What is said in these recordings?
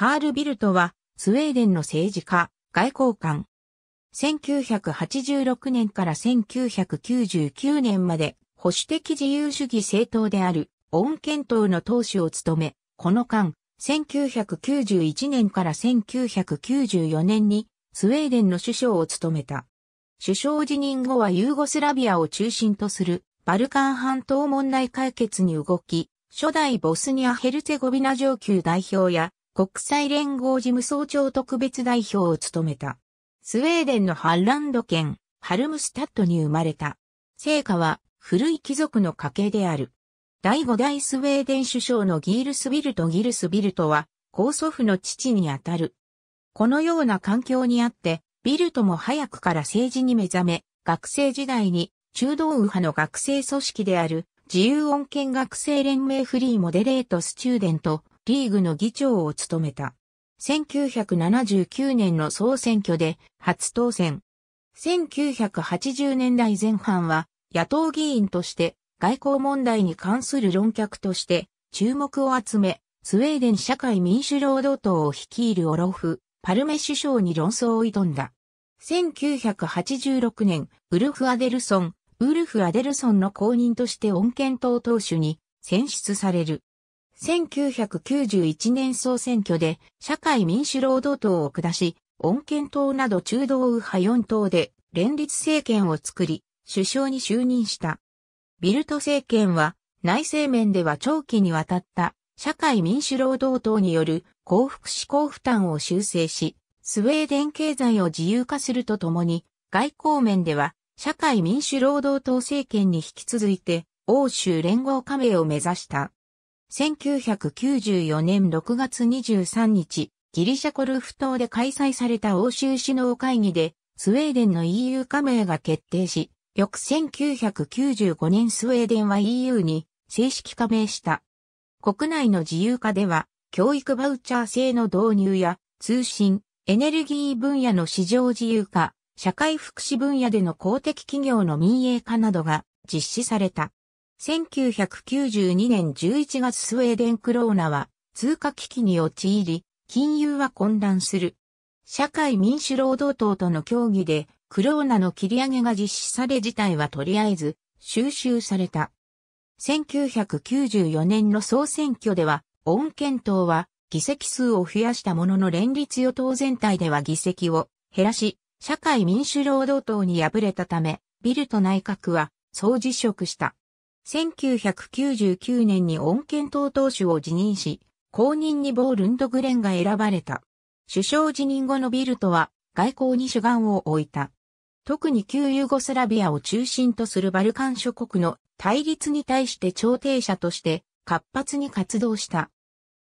カール・ビルトは、スウェーデンの政治家、外交官。1986年から1999年まで、保守的自由主義政党である、オンケンの党首を務め、この間、1991年から1994年に、スウェーデンの首相を務めた。首相辞任後はユーゴスラビアを中心とするバルカン半島問題解決に動き、初代ボスニア・ヘルツェゴビナ上級代表や国際連合事務総長特別代表を務めた。スウェーデンのハンランド県、ハルムスタッドに生まれた。聖火は古い貴族の家系である。第5代スウェーデン首相のギールスビルト・ギルスビルトは、高祖父の父にあたる。このような環境にあって、ビルトも早くから政治に目覚め、学生時代に中道右派の学生組織である自由恩恵学生連盟フリーモデレートスチューデントリーグの議長を務めた。1979年の総選挙で初当選。1980年代前半は野党議員として外交問題に関する論客として注目を集め、スウェーデン社会民主労働党を率いるオロフ・パルメ首相に論争を挑んだ。1986年、ウルフ・アデルソン、ウルフ・アデルソンの公認として穏健党党首に選出される。1991年総選挙で社会民主労働党を下し、穏健党など中道右派4党で連立政権を作り、首相に就任した。ビルト政権は内政面では長期にわたった社会民主労働党による幸福志向負担を修正し、スウェーデン経済を自由化するとともに、外交面では社会民主労働党政権に引き続いて欧州連合加盟を目指した。1994年6月23日、ギリシャコルフ島で開催された欧州首脳会議で、スウェーデンの EU 加盟が決定し、翌1995年スウェーデンは EU に正式加盟した。国内の自由化では、教育バウチャー制の導入や、通信、エネルギー分野の市場自由化、社会福祉分野での公的企業の民営化などが実施された。1992年11月スウェーデンクローナは通貨危機に陥り、金融は混乱する。社会民主労働党との協議で、クローナの切り上げが実施され事態はとりあえず収集された。1994年の総選挙では、オンケ党は議席数を増やしたものの連立与党全体では議席を減らし、社会民主労働党に敗れたため、ビルト内閣は総辞職した。1999年に恩健党党首を辞任し、後任にボールンド・グレンが選ばれた。首相辞任後のビルトは外交に主眼を置いた。特に旧ユーゴスラビアを中心とするバルカン諸国の対立に対して調停者として活発に活動した。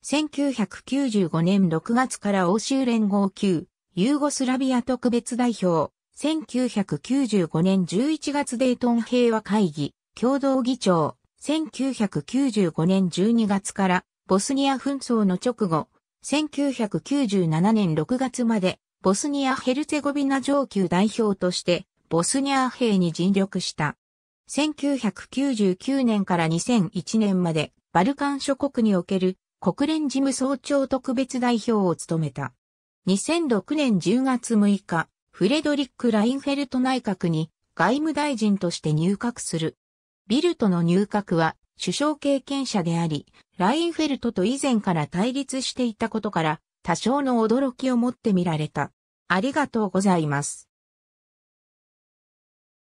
1995年6月から欧州連合級、ユーゴスラビア特別代表、1995年11月デイトン平和会議、共同議長、1995年12月からボスニア紛争の直後、1997年6月までボスニア・ヘルツェゴビナ上級代表としてボスニア兵に尽力した。1999年から2001年までバルカン諸国における国連事務総長特別代表を務めた。2006年10月6日、フレドリック・ラインフェルト内閣に外務大臣として入閣する。ビルトの入閣は首相経験者であり、ラインフェルトと以前から対立していたことから、多少の驚きを持って見られた。ありがとうございます。